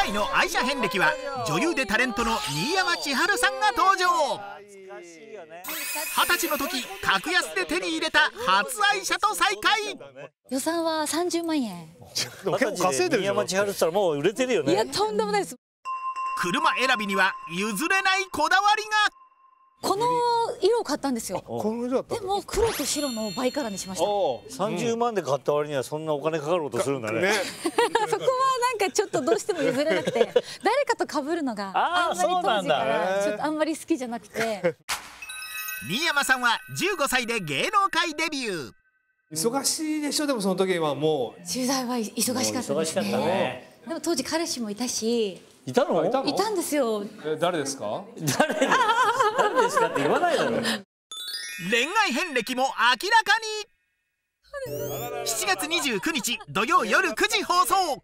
回の愛車遍歴は女優でタレントの新山千春さんが登場二十歳の時格安で手に入れた初愛車と再会予算は30万円結構稼いでるじゃん新山千春ったらもう売れてるよねいやとんでもないです車選びには譲れないこだわりがこの色を買ったんですよでも黒と白のバイカラーにしました30万で買った割にはそんなお金かかることするんだね そこはかちょっとどうしても譲れなくて 誰かと被るのがあんまり当時からちょっとあんまり好きじゃなくて新山さんは15歳で芸能界デビュー忙しいでしょでもその時はもう駐大は忙しかったですねねでも当時彼氏もいたしいたのいたのいたんですよえ誰ですか誰です誰ですかって言わないだろ恋愛遍歴も明らかに7月29日土曜夜9時放送